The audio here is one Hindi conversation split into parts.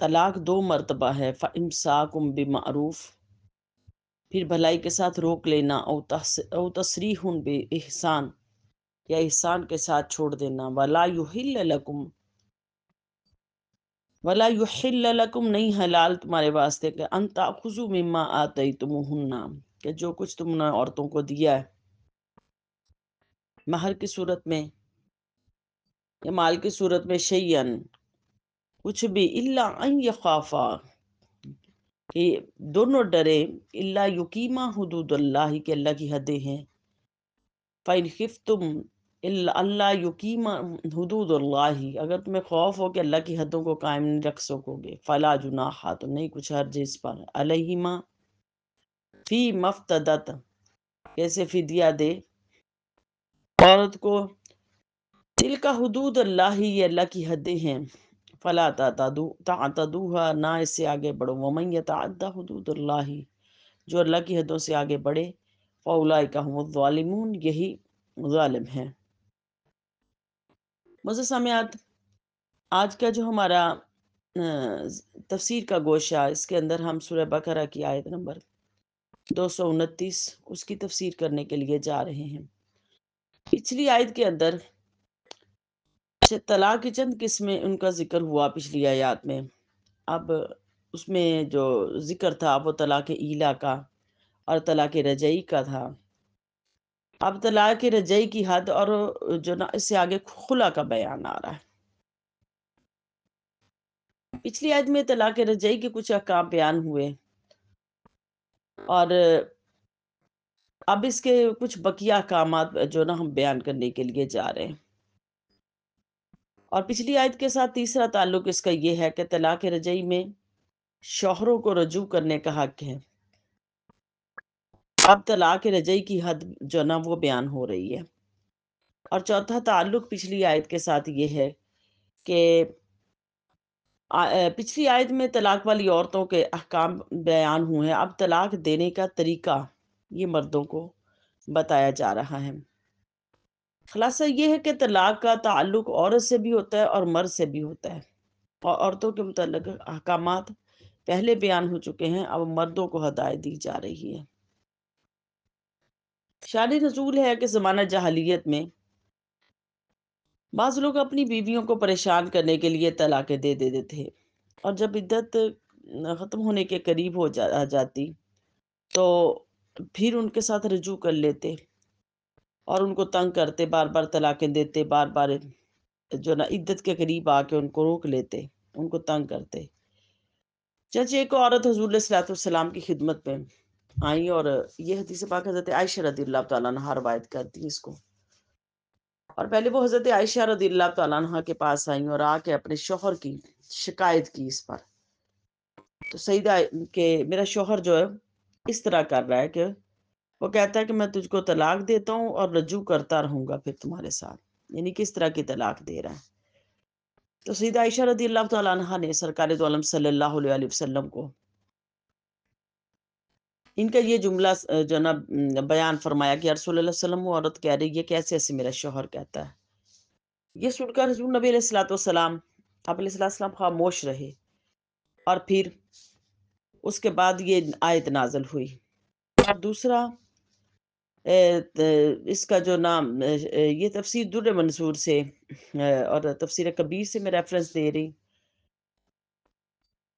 तलाक दो मरतबा है फ़ामसाकुम मरूफ फिर भलाई के साथ रोक लेना औ तसरी हन बे एहसान या एहसान के साथ छोड़ देना वला युहिल्लकुम वला युहिल्लकुम नहीं हलाल तुम्हारे वास्ते के अंता खुजू मिम्मा आतई तुमहुन्ना कि जो कुछ तुमने औरतों को दिया है महर की सूरत में या माल की सूरत में शैयन कुछ भी इल्ला अन यकाफा दोनों डरे इल्ला युकीमा हदूद अल्लाह के अल्लाह की हदें हैं फाइन खिफ तुम अल्लाह युकीमा हदूद अल्लाह अगर तुम्हें खौफ हो कि अल्लाह की हदों को कायम नहीं रख सकोगे फ़ला जुनाहा तो नहीं कुछ हर जिस पर अलहिमा फ़ी मफ्तदत कैसे फिदिया दे औरत को दिल का हदूद अल्लाह ये अल्लाह की हदें हैं फला तदूहा ना इससे आगे बढ़ो वमन यदा हदूदल्ला जो अल्लाह की हदों से आगे बढ़े फौला का यही ालिम है मुझे समयात आज का जो हमारा तफसीर का गोशा इसके अंदर हम सुरह बकरा की आयत नंबर दो सौ उनतीस उसकी तफसीर करने के लिए जा रहे हैं पिछली आयत के अंदर अच्छा तलाक की चंद किस्में उनका जिक्र हुआ पिछली आयात में अब उसमें जो जिक्र था वो तलाक ईला का और तलाक रजई का था अब तलाक रजई की हद और जो ना इससे आगे खुला का बयान आ रहा है पिछली आयत में तलाक रजई के कुछ अहकाम बयान हुए और अब इसके कुछ बकिया अहकाम जो ना हम बयान करने के लिए जा रहे हैं और पिछली आयत के साथ तीसरा ताल्लुक इसका यह है कि तलाक रजई में शोहरों को रजू करने का हक है अब तलाक रजई की हद जो ना वो बयान हो रही है और चौथा ताल्लुक पिछली आयत के साथ ये है कि पिछली आयत में तलाक वाली औरतों के अहकाम बयान हुए हैं अब तलाक देने का तरीका ये मर्दों को बताया जा रहा है खुलासा ये है कि तलाक का ताल्लुक औरत से भी होता है और मर्द से भी होता है और औरतों के मतलब अहकाम पहले बयान हो चुके हैं अब मर्दों को हदायत दी जा रही है शादी रसूल है कि ज़माना जहालियत में बाज लोग अपनी बीवियों को परेशान करने के लिए तलाक़ें दे देते दे थे और जब इद्दत ख़त्म होने के करीब हो जा, जाती तो फिर उनके साथ रजू कर लेते और उनको तंग करते बार बार तलाक़ें देते बार बार जो ना इद्दत के करीब आके उनको रोक लेते उनको तंग करते चच एक औरत हजूर सलाम की खिदमत में आई और ये हदीस पाक हज़रत आयशा रदी तह रवायत करती है इसको और पहले वो हज़रत आयशा रदी तह के पास आई और आके अपने शोहर की शिकायत की इस पर तो सईद के मेरा शोहर जो है इस तरह कर रहा है कि वो कहता है कि मैं तुझको तलाक देता हूँ और रजू करता रहूंगा फिर तुम्हारे साथ यानी किस तरह की तलाक दे रहा है तो सीधा आयशा रदी अल्लाह ने सरकार दोम को इनका ये जुमला जो ना बयान फरमाया कि वसल्लम वो औरत कह रही है कैसे ऐसे मेरा शोहर कहता है ये सुनकर हजूर नबी सलाम आप सलाम खामोश रहे और फिर उसके बाद ये आयत नाजल हुई और दूसरा इसका जो नाम ये तफसीर दुर मंसूर से और तफसीर कबीर से मैं रेफरेंस दे रही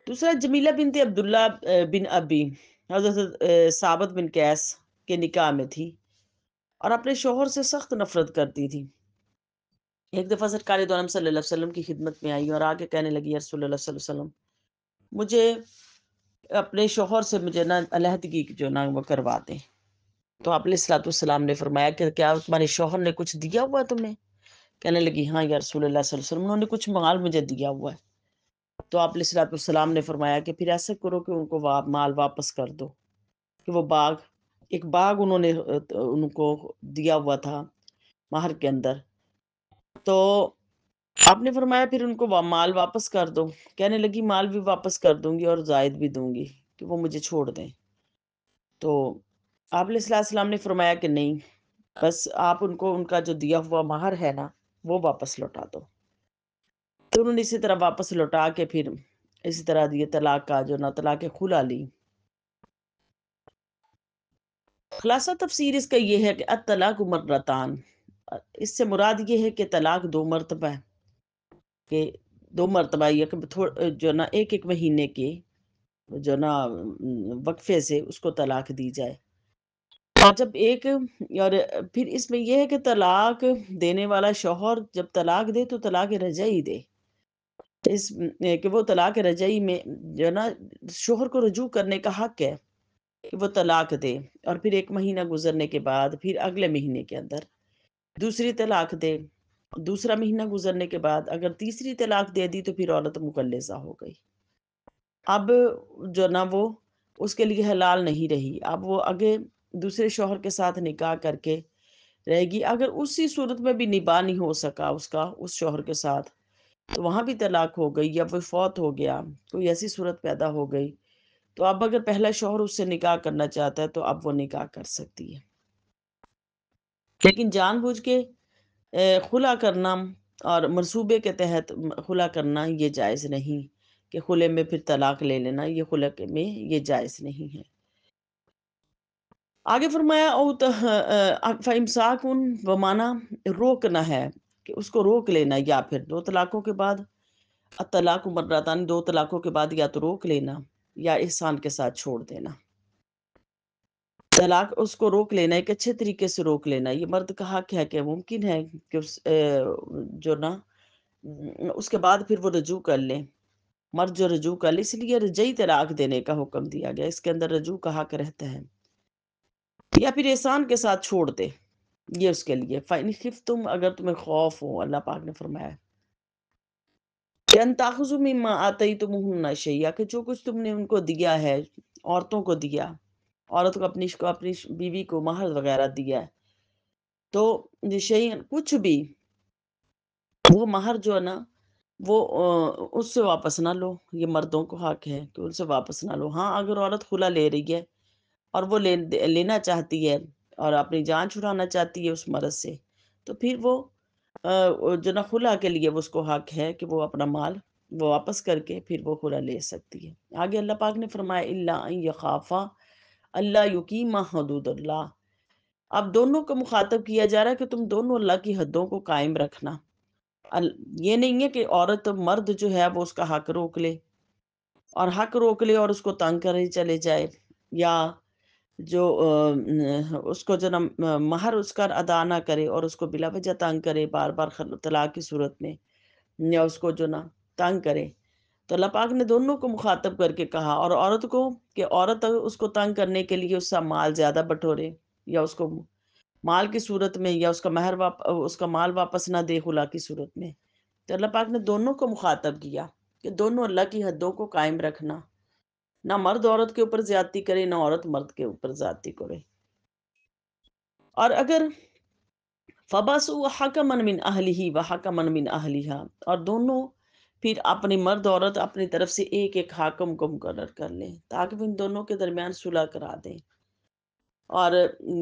दूसरा जमीला बिनते अब्दुल्ला बिन अबी हजरत साबत बिन कैस के निकाह में थी और अपने शोहर से सख्त नफरत करती थी एक दफ़ा सरकार दोनम की खिदमत में आई और आगे कहने लगी रसोल्ला वसल्लम मुझे अपने शोहर से मुझे ना अलहदगी जो ना वो करवा दें तो आपने सलातम ने फरमाया कि क्या तुम्हारे शोहर ने कुछ दिया हुआ तुम्हें कहने लगी हाँ यार रसोल्ला उन्होंने कुछ माल मुझे दिया हुआ है तो आपने सलातम ने फरमाया कि फिर ऐसा करो कि उनको वा, माल वापस कर दो कि वो बाग एक बाग उन्होंने उनको दिया हुआ था माहर के अंदर तो आपने फरमाया फिर उनको वा, माल वापस कर दो कहने लगी माल भी वापस कर दूंगी और जायद भी दूंगी कि वो मुझे छोड़ दें तो आपने ने फरमाया कि नहीं बस आप उनको उनका जो दिया हुआ माहर है ना वो वापस लौटा दो तो उन्होंने इसी तरह वापस लौटा के फिर इसी तरह दिए तलाक का जो ना तलाक खुला ली खुलासा तफसीर इसका यह है कि अतलाक रतान इससे मुराद ये है कि तलाक दो मरतबा के दो मरतबा जो ना एक एक महीने के जो ना वक्फे से उसको तलाक दी जाए हाँ, जब एक और फिर इसमें यह है कि तलाक देने वाला शोहर जब तलाक दे तो तलाक रजई दे इस कि वो तलाक रजई में जो ना शोहर को रजू करने का हक है कि वो तलाक दे और फिर एक महीना गुजरने के बाद फिर अगले महीने के अंदर दूसरी तलाक दे दूसरा महीना गुजरने के बाद अगर तीसरी तलाक दे दी तो फिर औरत मुकलसा हो गई अब जो ना वो उसके लिए हलाल नहीं रही अब वो आगे दूसरे शोहर के साथ निकाह करके रहेगी अगर उसी सूरत में भी निभा नहीं हो सका उसका उस शोहर के साथ तो वहाँ भी तलाक हो गई या कोई फौत हो गया कोई ऐसी सूरत पैदा हो गई तो अब अगर पहला शोहर उससे निकाह करना चाहता है तो अब वो निकाह कर सकती है लेकिन जानबूझ के खुला करना और मनसूबे के तहत खुला करना ये जायज़ नहीं कि खुले में फिर तलाक ले लेना ये खुले में ये जायज़ नहीं है आगे फरमाया फ़मसाक उन बमाना रोकना है कि उसको रोक लेना या फिर दो तलाक़ों के बाद अतलाक मर्रातान दो तलाक़ों के बाद या तो रोक लेना या एहसान के साथ छोड़ देना तलाक उसको रोक लेना एक अच्छे तरीके से रोक लेना ये मर्द का हक है कि मुमकिन है कि उस जो ना उसके बाद फिर वो रजू कर ले मर्द जो रजू कर ले इसलिए रजई तलाक देने का हुक्म दिया गया इसके अंदर रजू का हक रहता है या फिर एहसान के साथ छोड़ दे ये उसके लिए फाइन खिफ तुम अगर तुम्हें खौफ हो अल्लाह पाक ने फरमाया अनताखुजुम आता ही तुम हन्ना शैया कि जो कुछ तुमने उनको दिया है औरतों को दिया औरत को अपनी को अपनी बीवी को महर वगैरह दिया है तो शही कुछ भी वो महर जो है ना वो उससे वापस ना लो ये मर्दों को हक है कि उनसे वापस ना लो हाँ अगर औरत खुला ले रही है और वो ले लेना चाहती है और अपनी जान छुड़ाना चाहती है उस मर्द से तो फिर वो जो ना खुला के लिए उसको हक है कि वो अपना माल वो वापस करके फिर वो खुला ले सकती है आगे अल्लाह पाक ने फरमाया इल्ला यखाफा अल्लाह युकीमा हदूदल्ला अब दोनों को मुखातब किया जा रहा है कि तुम दोनों अल्लाह की हदों को कायम रखना ये नहीं है कि औरत मर्द जो है वो उसका हक रोक ले और हक रोक ले और उसको तंग करे चले जाए या जो उसको जो ना महर उसका अदा ना करे और उसको बिला वजह तंग करे बार बार तलाक की सूरत में या उसको जो ना तंग करे तो अल्लाह पाक ने दोनों को मुखातब करके कहा और औरत को कि औरत उसको तंग करने के लिए उसका माल ज़्यादा बटोरे या उसको माल की सूरत में या उसका महर वाप उसका माल वापस ना दे खुला की सूरत में तो अल्लाह पाक ने दोनों को मुखातब किया कि दोनों अल्लाह की हदों को कायम रखना ना मर्द औरत के ऊपर ज्यादती करे ना औरत मर्द के ऊपर ज्यादती करे और अगर फबासु मन मिन अहली व मन मिन अहलिहा और दोनों फिर अपने मर्द औरत अपनी तरफ से एक एक हाकम को मुकर कर लें ताकि इन दोनों के दरमियान सुलह करा दें और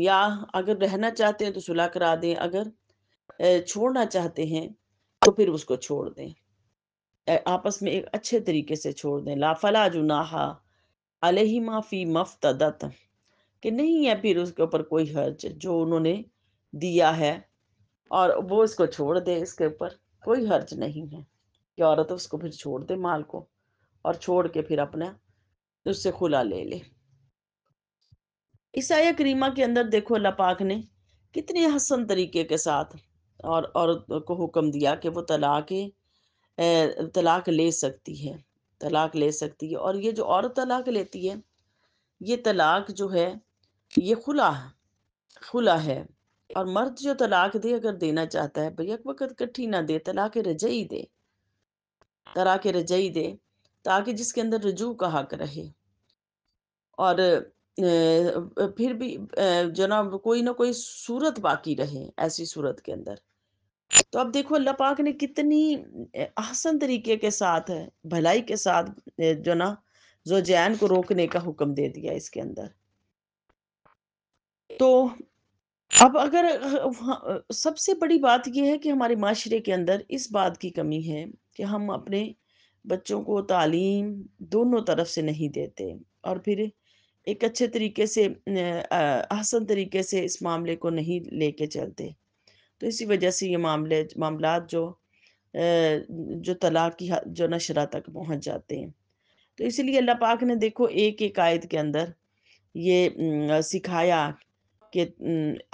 या अगर रहना चाहते हैं तो सुलह करा दें अगर छोड़ना चाहते हैं तो फिर उसको छोड़ दें आपस में एक अच्छे तरीके से छोड़ दें लाफला जुनाहा माफी मफ्त मफ्तदत कि नहीं है फिर उसके ऊपर कोई हर्ज जो उन्होंने दिया है और वो इसको छोड़ दे इसके ऊपर कोई हर्ज नहीं है कि औरत उसको फिर छोड़ दे माल को और छोड़ के फिर अपना उससे खुला ले ले ईसाया करीमा के अंदर देखो अल्लाह पाक ने कितने हसन तरीके के साथ और औरत को हुक्म दिया कि वो तलाक तलाक ले सकती है तलाक ले सकती है और ये जो औरत तलाक लेती है ये तलाक जो है ये खुला खुला है और मर्द जो तलाक दे अगर देना चाहता है भैया वक्त इकट्ठी ना दे तलाक रजई दे तलाक रजई दे ताकि जिसके अंदर रजू का हक रहे और फिर भी जो ना कोई ना कोई सूरत बाकी रहे ऐसी सूरत के अंदर तो अब देखो अल्लाह पाक ने कितनी आसन तरीके के साथ है भलाई के साथ जो ना जो जैन को रोकने का हुक्म दे दिया इसके अंदर तो अब अगर हाँ, सबसे बड़ी बात यह है कि हमारे माशरे के अंदर इस बात की कमी है कि हम अपने बच्चों को तालीम दोनों तरफ से नहीं देते और फिर एक अच्छे तरीके से आसन तरीके से इस मामले को नहीं लेके चलते तो इसी वजह से ये मामले मामला जो जो तलाक की जो नशरा तक पहुंच जाते हैं तो इसीलिए अल्लाह पाक ने देखो एक एक आयत के अंदर ये सिखाया कि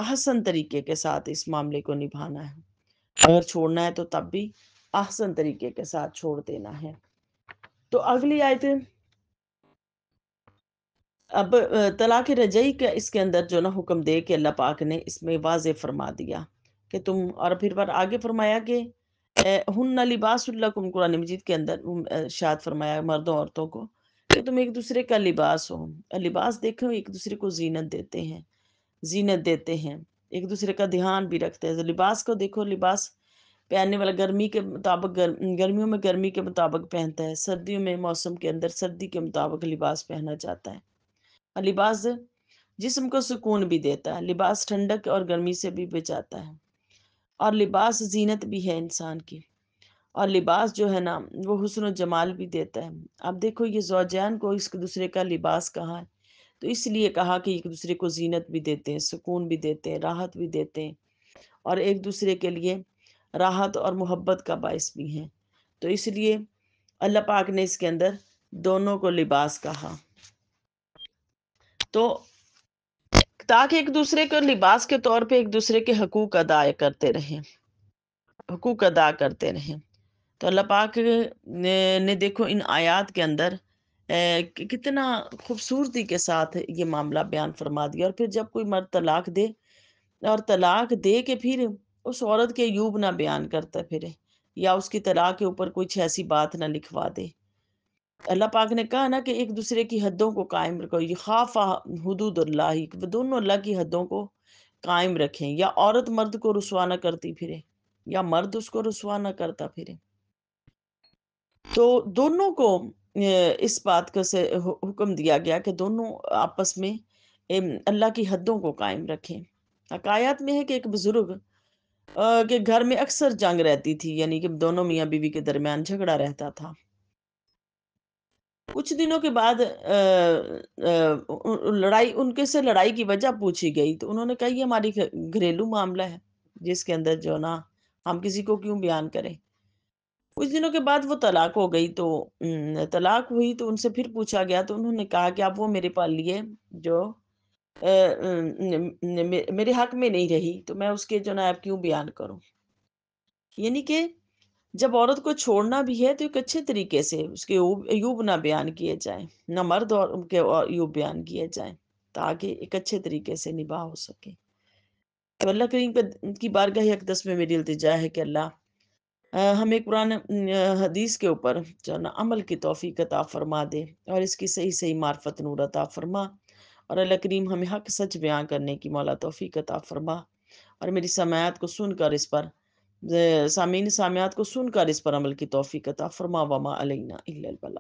आसन तरीके के साथ इस मामले को निभाना है अगर छोड़ना है तो तब भी आसन तरीके के साथ छोड़ देना है तो अगली आयत अब तलाक रजई के इसके अंदर जो ना हुक्म दे के अल्लाह पाक ने इसमें वाज फरमा दिया कि तुम और फिर पर आगे फरमाया कि हन्ना लिबास कुरान मजीद के अंदर शायद फरमाया मर्दों औरतों को कि तुम एक दूसरे का लिबास हो लिबास देखो एक दूसरे को जीनत देते हैं जीनत देते हैं एक दूसरे का ध्यान भी रखते हैं लिबास को देखो लिबास पहनने वाला गर्मी के मुताबिक गर, गर्मियों में गर्मी के मुताबिक पहनता है सर्दियों में मौसम के अंदर सर्दी के मुताबिक लिबास पहना जाता है और लिबास जिसम को सुकून भी देता है लिबास ठंडक और गर्मी से भी बचाता है और लिबास जीनत भी है इंसान की और लिबास जो है ना वो हुसन जमाल भी देता है अब देखो ये जोजैन को इस दूसरे का लिबास कहा है तो इसलिए कहा कि एक दूसरे को जीनत भी देते हैं सुकून भी देते हैं राहत भी देते हैं और एक दूसरे के लिए राहत और मोहब्बत का बायस भी हैं तो इसलिए अल्लाह पाक ने इसके अंदर दोनों को लिबास कहा तो ताकि एक दूसरे को लिबास के तौर पे एक दूसरे के हकूक अदा करते रहें हकूक अदा करते रहें तो अल्लाह पाक ने, ने देखो इन आयात के अंदर ए, कितना खूबसूरती के साथ ये मामला बयान फरमा दिया और फिर जब कोई मर्द तलाक दे और तलाक दे के फिर उस औरत के यूब ना बयान करता फिर या उसकी तलाक के ऊपर कुछ ऐसी बात ना लिखवा दे अल्लाह पाक ने कहा ना कि एक दूसरे की हदों को कायम रखो ये खाफा हदूद अल्लाह दोनों अल्लाह की हदों को कायम रखें या औरत मर्द को रसवा ना करती फिरे या मर्द उसको रसवा ना करता फिरे तो दोनों को इस बात का से हुक्म दिया गया कि दोनों आपस में अल्लाह की हदों को कायम रखें हकायात में है कि एक बुजुर्ग के घर में अक्सर जंग रहती थी यानी कि दोनों मियाँ बीवी के दरमियान झगड़ा रहता था कुछ दिनों के बाद आ, आ, लड़ाई उनके से लड़ाई की वजह पूछी गई तो उन्होंने कहा ये हमारी घरेलू मामला है जिसके अंदर जो ना हम किसी को क्यों बयान करें कुछ दिनों के बाद वो तलाक हो गई तो तलाक हुई तो उनसे फिर पूछा गया तो उन्होंने कहा कि आप वो मेरे पास लिए जो आ, मेरे हक में नहीं रही तो मैं उसके जो ना आप क्यों बयान करूं यानी कि जब औरत को छोड़ना भी है तो एक अच्छे तरीके से उसके यूब ना बयान किए जाए ना मर्द और उनके यूब बयान किए जाए ताकि एक अच्छे तरीके से निभा हो सके तो अल्लाह करीम पर उनकी बारगाह अकदस में मेरी अल्तजा है कि अल्लाह हमें कुरान हदीस के ऊपर जो ना अमल की तोफ़ी अता फरमा दे और इसकी सही सही मार्फत नूर अता फरमा और अल्लाह करीम हमें हक सच बयां करने की मौला तोफ़ी अता फरमा और मेरी समायात को सुनकर इस पर सामीन सामियात को सुनकर इस पर अमल की तोफ़ी का फरमा वमा अलैना